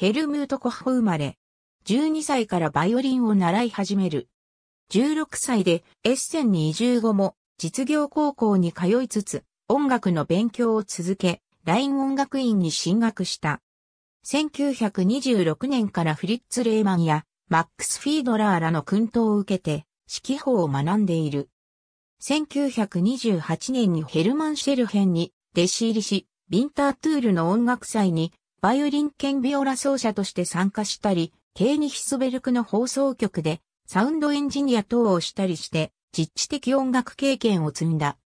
ヘルムート・コッホ生まれ。12歳からバイオリンを習い始める。16歳でエッセンに移住後も実業高校に通いつつ音楽の勉強を続け、ライン音楽院に進学した。1926年からフリッツ・レーマンやマックス・フィードラーらの訓導を受けて指揮法を学んでいる。1928年にヘルマン・シェルヘンに弟子入りし、ビンタートゥールの音楽祭にバイオリン兼ビオラ奏者として参加したり、ケーニヒスベルクの放送局でサウンドエンジニア等をしたりして、実地的音楽経験を積んだ。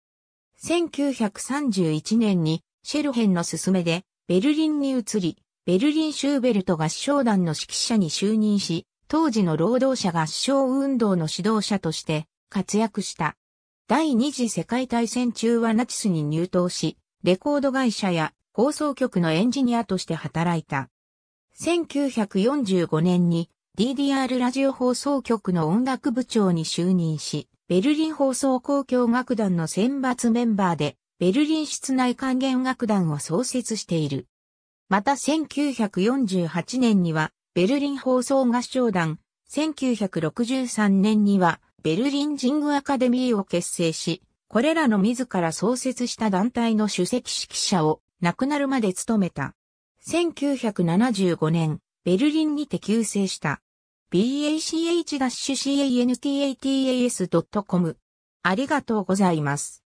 1931年にシェルヘンの勧めでベルリンに移り、ベルリンシューベルト合唱団の指揮者に就任し、当時の労働者合唱運動の指導者として活躍した。第二次世界大戦中はナチスに入党し、レコード会社や放送局のエンジニアとして働いた。1945年に DDR ラジオ放送局の音楽部長に就任し、ベルリン放送公共楽団の選抜メンバーで、ベルリン室内管弦楽団を創設している。また1948年には、ベルリン放送合唱団、1963年には、ベルリンジングアカデミーを結成し、これらの自ら創設した団体の主席指揮者を亡くなるまで勤めた。1975年、ベルリンにて急成した。bach-cantatas.com ありがとうございます。